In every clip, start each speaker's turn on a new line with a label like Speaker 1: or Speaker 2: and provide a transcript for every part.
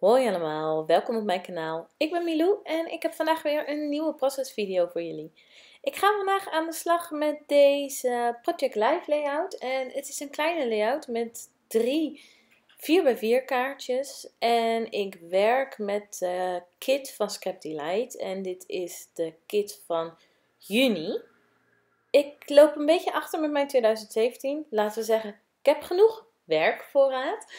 Speaker 1: Hoi allemaal, welkom op mijn kanaal. Ik ben Milou en ik heb vandaag weer een nieuwe procesvideo voor jullie. Ik ga vandaag aan de slag met deze Project Live layout. En het is een kleine layout met drie 4x4 kaartjes. En ik werk met de kit van Scrap Delight. En dit is de kit van juni. Ik loop een beetje achter met mijn 2017. Laten we zeggen, ik heb genoeg werkvoorraad.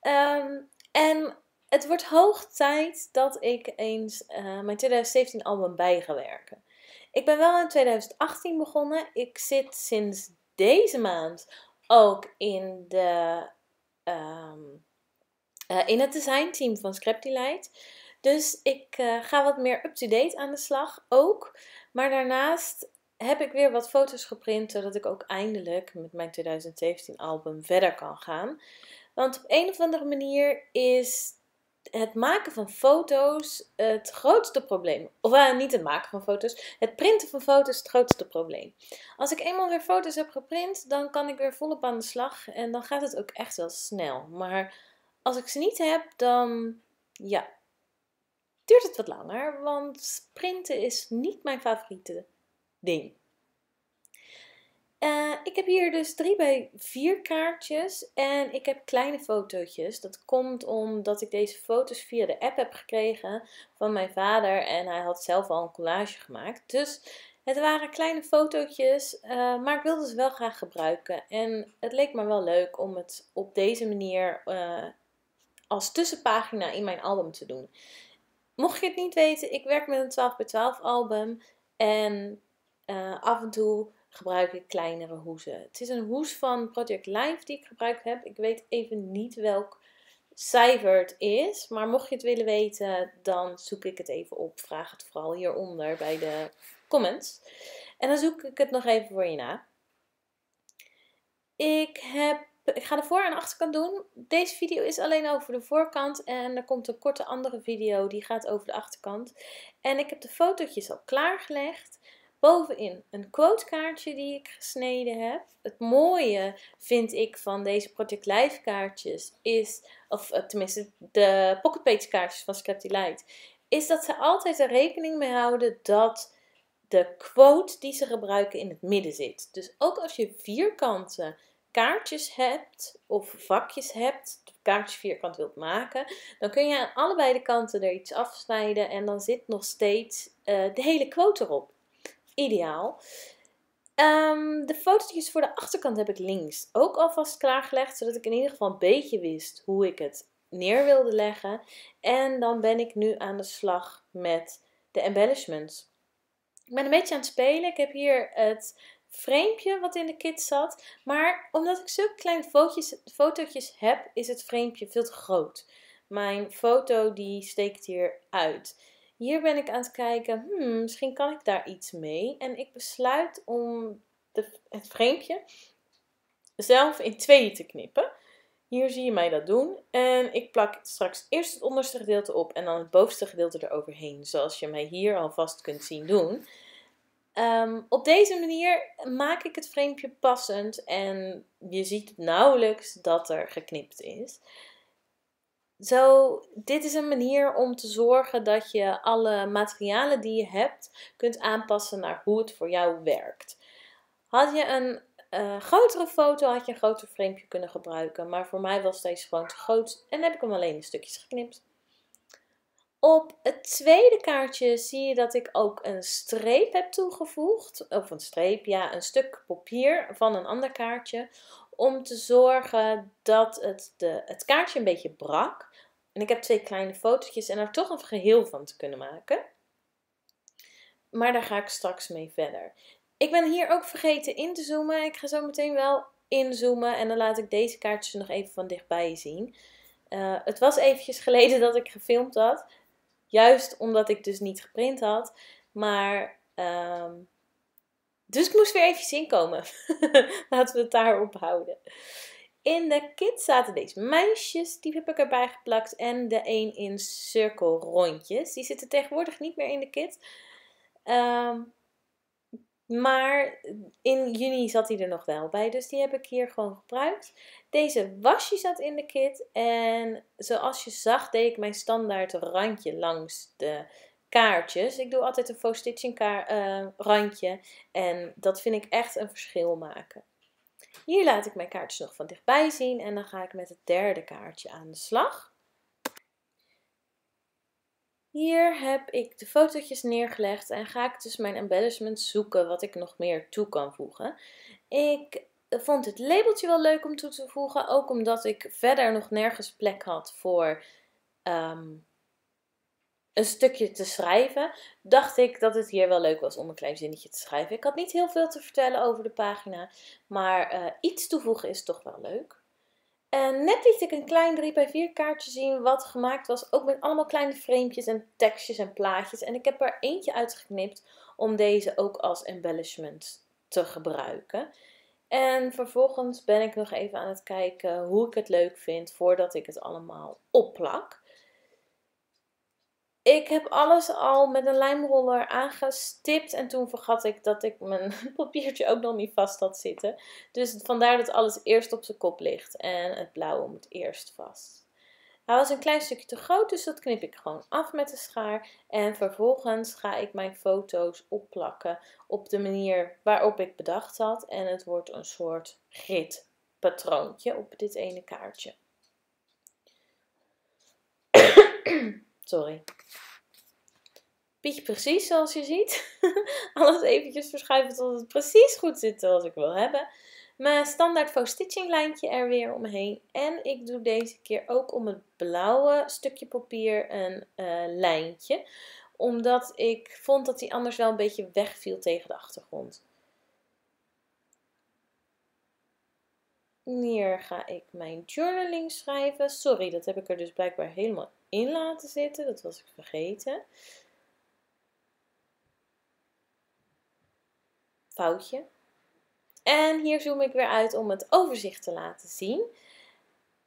Speaker 1: Ehm, en het wordt hoog tijd dat ik eens eh, mijn 2017 album bij ga werken. Ik ben wel in 2018 begonnen. Ik zit sinds deze maand ook in, de, um, uh, in het designteam van Scriptilight. Dus ik eh, ga wat meer up-to-date aan de slag ook. Maar daarnaast heb ik weer wat foto's geprint, zodat ik ook eindelijk met mijn 2017 album verder kan gaan. Want op een of andere manier is het maken van foto's het grootste probleem. Of uh, niet het maken van foto's. Het printen van foto's het grootste probleem. Als ik eenmaal weer foto's heb geprint, dan kan ik weer volop aan de slag. En dan gaat het ook echt wel snel. Maar als ik ze niet heb, dan ja, duurt het wat langer. Want printen is niet mijn favoriete ding. Eh, ik heb hier dus 3 bij 4 kaartjes en ik heb kleine fotootjes. Dat komt omdat ik deze foto's via de app heb gekregen van mijn vader en hij had zelf al een collage gemaakt. Dus het waren kleine fotootjes, eh, maar ik wilde ze wel graag gebruiken. En het leek me wel leuk om het op deze manier eh, als tussenpagina in mijn album te doen. Mocht je het niet weten, ik werk met een 12 bij 12 album en af en toe gebruik ik kleinere hoezen. Het is een hoes van Project Life die ik gebruikt heb. Ik weet even niet welk cijfer het is. Maar mocht je het willen weten, dan zoek ik het even op. Vraag het vooral hieronder bij de comments. En dan zoek ik het nog even voor je na. Ik, heb, ik ga de voor- en achterkant doen. Deze video is alleen over de voorkant. En er komt een korte andere video die gaat over de achterkant. En ik heb de fotootjes al klaargelegd. Bovenin een quotekaartje die ik gesneden heb. Het mooie vind ik van deze Project Life kaartjes is, of eh, tenminste de pocketpage kaartjes van Scrappy Light, is dat ze altijd er rekening mee houden dat de quote die ze gebruiken in het midden zit. Dus ook als je vierkante kaartjes hebt of vakjes hebt, kaartjes vierkant wilt maken, dan kun je aan allebei de kanten er iets afsnijden en dan zit nog steeds eh, de hele quote erop ideaal. Ehm, de fotootjes voor de achterkant heb ik links ook alvast klaargelegd, zodat ik in ieder geval een beetje wist hoe ik het neer wilde leggen. En dan ben ik nu aan de slag met de embellishments. Ik ben een beetje aan het spelen. Ik heb hier het framepje wat in de kit zat. Maar omdat ik zulke kleine fotootjes, fotootjes heb, is het framepje veel te groot. Mijn foto die steekt hier uit. Hier ben ik aan het kijken, hmm, misschien kan ik daar iets mee. En ik besluit om de, het frame zelf in tweeën te knippen. Hier zie je mij dat doen. En ik plak straks eerst het onderste gedeelte op en dan het bovenste gedeelte eroverheen. Zoals je mij hier alvast kunt zien doen. Ehm, op deze manier maak ik het frame passend en je ziet nauwelijks dat er geknipt is. Zo, dit is een manier om te zorgen dat je alle materialen die je hebt kunt aanpassen naar hoe het voor jou werkt. Had je een eh, grotere foto, had je een groter frame kunnen gebruiken. Maar voor mij was deze gewoon te groot en heb ik hem alleen in stukjes geknipt. Op het tweede kaartje zie je dat ik ook een streep heb toegevoegd. Of een streep, ja, een stuk papier van een ander kaartje om te zorgen dat het, de, het kaartje een beetje brak. En ik heb twee kleine fotootjes en er toch een geheel van te kunnen maken. Maar daar ga ik straks mee verder. Ik ben hier ook vergeten in te zoomen. Ik ga zo meteen wel inzoomen en dan laat ik deze kaartjes nog even van dichtbij zien. Eh, het was eventjes geleden dat ik gefilmd had. Juist omdat ik dus niet geprint had. Maar ehm, dus ik moest weer eventjes inkomen. Laten we het daarop houden. In de kit zaten deze meisjes. die heb ik erbij geplakt. En de een in cirkelrondjes. Die zitten tegenwoordig niet meer in de kit. Ehm, maar in juni zat hij er nog wel bij. Dus die heb ik hier gewoon gebruikt. Deze wasje zat in de kit. En zoals je zag deed ik mijn standaard randje langs de kaartjes. Ik doe altijd een faux stitching uh, eh, randje. En dat vind ik echt een verschil maken. Hier laat ik mijn kaartjes nog van dichtbij zien. En dan ga ik met het derde kaartje aan de slag. Hier heb ik de fotootjes neergelegd en ga ik dus mijn embellishment zoeken wat ik nog meer toe kan voegen. Ik vond het labeltje wel leuk om toe te voegen, ook omdat ik verder nog nergens plek had voor ehm, een stukje te schrijven, dacht ik dat het hier wel leuk was om een klein zinnetje te schrijven. Ik had niet heel veel te vertellen over de pagina, maar eh, iets toevoegen is toch wel leuk. En net liet ik een klein 3x4 kaartje zien wat gemaakt was, ook met allemaal kleine framepjes en tekstjes en plaatjes. En ik heb er eentje uitgeknipt om deze ook als embellishment te gebruiken. En vervolgens ben ik nog even aan het kijken hoe ik het leuk vind voordat ik het allemaal opplak. Ik heb alles al met een lijmroller aangestipt. En toen vergat ik dat ik mijn papiertje ook nog niet vast had zitten. Dus vandaar dat alles eerst op zijn kop ligt. En het blauwe moet eerst vast. Hij was een klein stukje te groot, dus dat knip ik gewoon af met de schaar. En vervolgens ga ik mijn foto's opplakken op de manier waarop ik bedacht had. En het wordt een soort gridpatroontje op dit ene kaartje. Sorry beetje precies zoals je ziet. Alles eventjes verschuiven tot het precies goed zit zoals ik wil hebben. Mijn standaard faux stitching lijntje er weer omheen. En ik doe deze keer ook om het blauwe stukje papier een eh, lijntje. Omdat ik vond dat die anders wel een beetje wegviel tegen de achtergrond. Hier ga ik mijn journaling schrijven. Sorry, dat heb ik er dus blijkbaar helemaal in laten zitten. Dat was ik vergeten. foutje. En hier zoom ik weer uit om het overzicht te laten zien.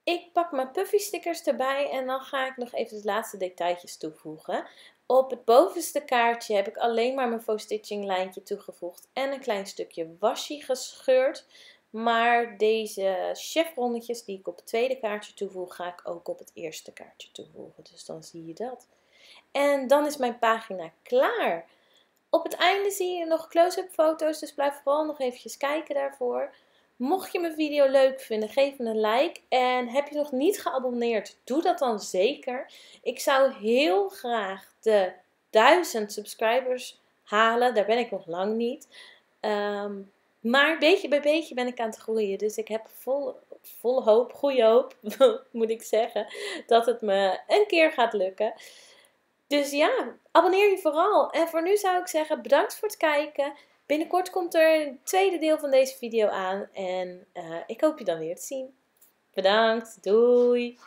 Speaker 1: Ik pak mijn puffy stickers erbij en dan ga ik nog even de laatste detailtjes toevoegen. Op het bovenste kaartje heb ik alleen maar mijn faux stitching lijntje toegevoegd en een klein stukje washi gescheurd. Maar deze chef rondetjes die ik op het tweede kaartje toevoeg, ga ik ook op het eerste kaartje toevoegen. Dus dan zie je dat. En dan is mijn pagina klaar. Op het einde zie je nog close-up foto's, dus blijf vooral nog eventjes kijken daarvoor. Mocht je mijn video leuk vinden, geef me een like. En heb je nog niet geabonneerd, doe dat dan zeker. Ik zou heel graag de 1000 subscribers halen. Daar ben ik nog lang niet. Ehm, maar beetje bij beetje ben ik aan het groeien. Dus ik heb vol, vol hoop, goede hoop, moet ik zeggen, dat het me een keer gaat lukken. Dus ja, abonneer je vooral. En voor nu zou ik zeggen, bedankt voor het kijken. Binnenkort komt er een tweede deel van deze video aan. En eh, ik hoop je dan weer te zien. Bedankt, doei!